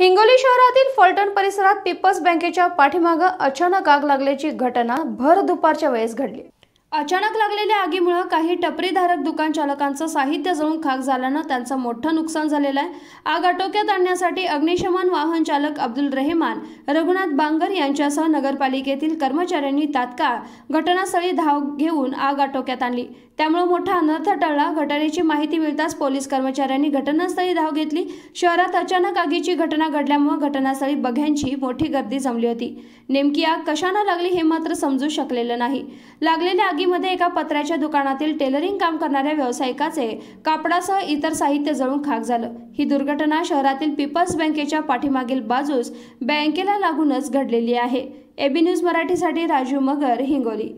हिंगोली शहरातील फलटण परिसरात पीपल्स बँकेच्या पाठीमागं अचानक आग लागल्याची घटना भर दुपारच्या वेळेस घडली अचानक लागलेल्या आगीमुळे काही टपरीधारक दुकान चालकांचं साहित्य जळून खाक झाल्यानं त्यांचं मोठं नुकसान झालेलं आहे आग आटोक्यात आणण्यासाठी अग्निशमन वाहन चालक अब्दुल रेहमान रघुनाथ बांगर यांच्यासह नगरपालिकेतील कर्मचाऱ्यांनी तात्काळ घटनास्थळी धाव घेऊन आग आटोक्यात आणली त्यामुळे मोठा अनर्थ टळला घटनेची माहिती मिळताच पोलीस कर्मचाऱ्यांनी घटनास्थळी धाव घेतली शहरात अचानक आगीची घटना घडल्यामुळे घटनास्थळी बघ्यांची मोठी गर्दी जमली होती नेमकी आग कशानं लागली हे मात्र समजू शकलेलं नाही लागलेल्या मध्ये एका पत्र्याच्या दुकानातील टेलरिंग काम करणाऱ्या व्यावसायिकाचे कापडासह इतर साहित्य जळून खाक झालं ही दुर्घटना शहरातील पीपल्स बँकेच्या पाठीमागील बाजूस बँकेला लागूनच घडलेली आहे एबी न्यूज मराठीसाठी राजू मगर हिंगोली